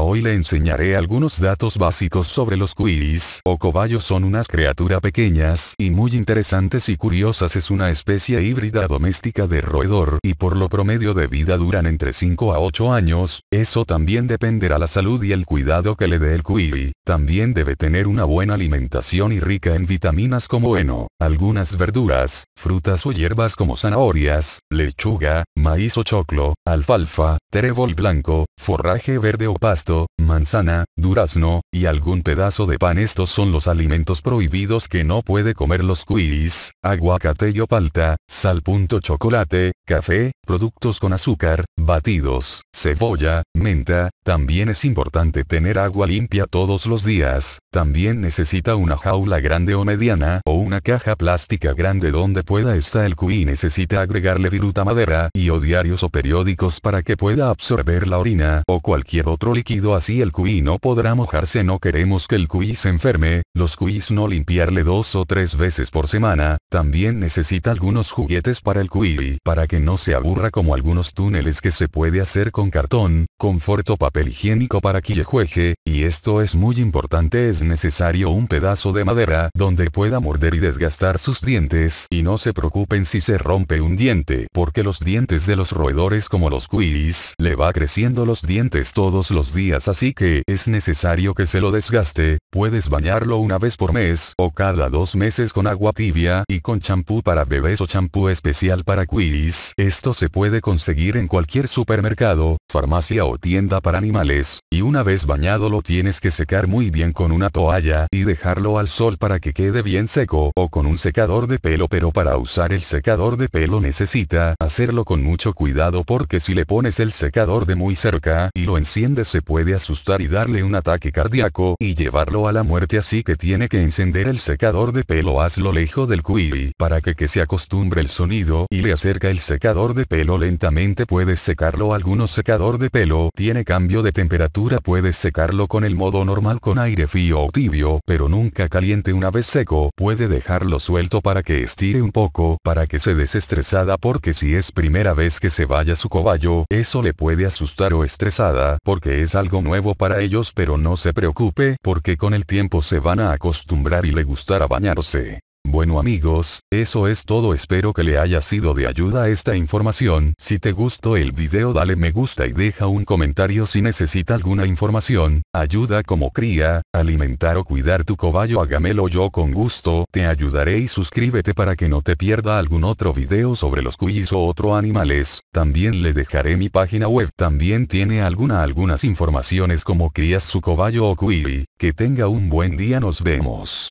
hoy le enseñaré algunos datos básicos sobre los cuiris o cobayos son unas criaturas pequeñas y muy interesantes y curiosas es una especie híbrida doméstica de roedor y por lo promedio de vida duran entre 5 a 8 años, eso también dependerá la salud y el cuidado que le dé el cuiri También debe tener una buena alimentación y rica en vitaminas como heno, algunas verduras, frutas o hierbas como zanahorias, lechuga, maíz o choclo, alfalfa, trébol blanco, forraje verde o pasta manzana, durazno, y algún pedazo de pan. Estos son los alimentos prohibidos que no puede comer los cuis, aguacate y palta, sal. Chocolate, café, productos con azúcar, batidos, cebolla, menta. También es importante tener agua limpia todos los días. También necesita una jaula grande o mediana o una caja plástica grande donde pueda estar el cuí. Necesita agregarle viruta madera y o diarios o periódicos para que pueda absorber la orina o cualquier otro líquido así el QI no podrá mojarse no queremos que el QI se enferme, los QIs no limpiarle dos o tres veces por semana, también necesita algunos juguetes para el QI para que no se aburra como algunos túneles que se puede hacer con cartón, conforto papel higiénico para que juegue, y esto es muy importante es necesario un pedazo de madera donde pueda morder y desgastar sus dientes y no se preocupen si se rompe un diente porque los dientes de los roedores como los QIs le va creciendo los dientes todos los días así que es necesario que se lo desgaste, puedes bañarlo una vez por mes o cada dos meses con agua tibia y con champú para bebés o champú especial para quiz. Esto se puede conseguir en cualquier supermercado, farmacia o tienda para animales, y una vez bañado lo tienes que secar muy bien con una toalla y dejarlo al sol para que quede bien seco o con un secador de pelo pero para usar el secador de pelo necesita hacerlo con mucho cuidado porque si le pones el secador de muy cerca y lo enciendes se puede asustar y darle un ataque cardíaco y llevarlo a la muerte así que tiene que encender el secador de pelo hazlo lejos del cuiri para que, que se acostumbre el sonido y le acerca el secador de pelo lentamente puedes secarlo algunos secador de pelo tiene cambio de temperatura puede puedes secarlo con el modo normal con aire frío o tibio pero nunca caliente una vez seco puede dejarlo suelto para que estire un poco para que se desestresada porque si es primera vez que se vaya su cobayo eso le puede asustar o estresada porque es algo nuevo para ellos pero no se preocupe porque con el tiempo se van a acostumbrar y le gustará bañarse. Bueno amigos, eso es todo espero que le haya sido de ayuda esta información, si te gustó el video dale me gusta y deja un comentario si necesita alguna información, ayuda como cría, alimentar o cuidar tu cobayo hágamelo yo con gusto, te ayudaré y suscríbete para que no te pierda algún otro video sobre los cuis o otros animales, también le dejaré mi página web, también tiene alguna algunas informaciones como crías su cobayo o cuy, que tenga un buen día nos vemos.